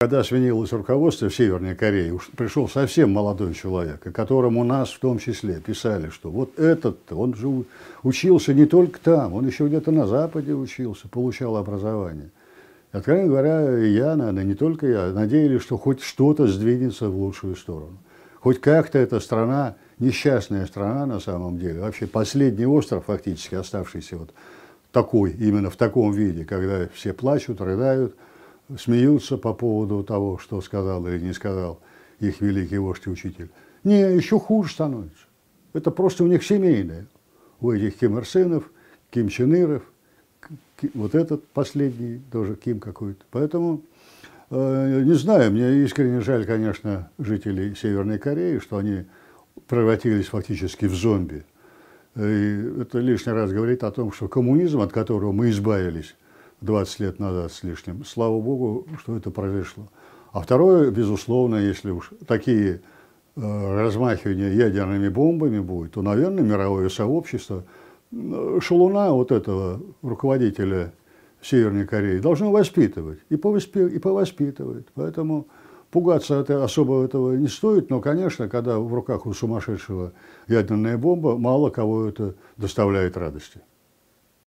Когда сменилось руководство в Северной Корее, уж пришел совсем молодой человек, о котором у нас в том числе писали, что вот этот, он же учился не только там, он еще где-то на Западе учился, получал образование. Откровенно говоря, я, наверное, не только я, а надеялись, что хоть что-то сдвинется в лучшую сторону. Хоть как-то эта страна, несчастная страна на самом деле, вообще последний остров фактически оставшийся вот такой, именно в таком виде, когда все плачут, рыдают, смеются по поводу того, что сказал или не сказал их великий вождь и учитель. Не, еще хуже становится. Это просто у них семейное. У этих Ким Ир Сенов, Ким Чен Иров, вот этот последний тоже Ким какой-то. Поэтому э, не знаю, мне искренне жаль, конечно, жителей Северной Кореи, что они превратились фактически в зомби. Э, и это лишний раз говорит о том, что коммунизм, от которого мы избавились, 20 лет назад с лишним. Слава богу, что это произошло. А второе, безусловно, если уж такие э, размахивания ядерными бомбами будет, то, наверное, мировое сообщество, э, шелуна вот этого руководителя Северной Кореи должно воспитывать. И, повоспи, и повоспитывает. Поэтому пугаться это, особо этого не стоит. Но, конечно, когда в руках у сумасшедшего ядерная бомба, мало кого это доставляет радости.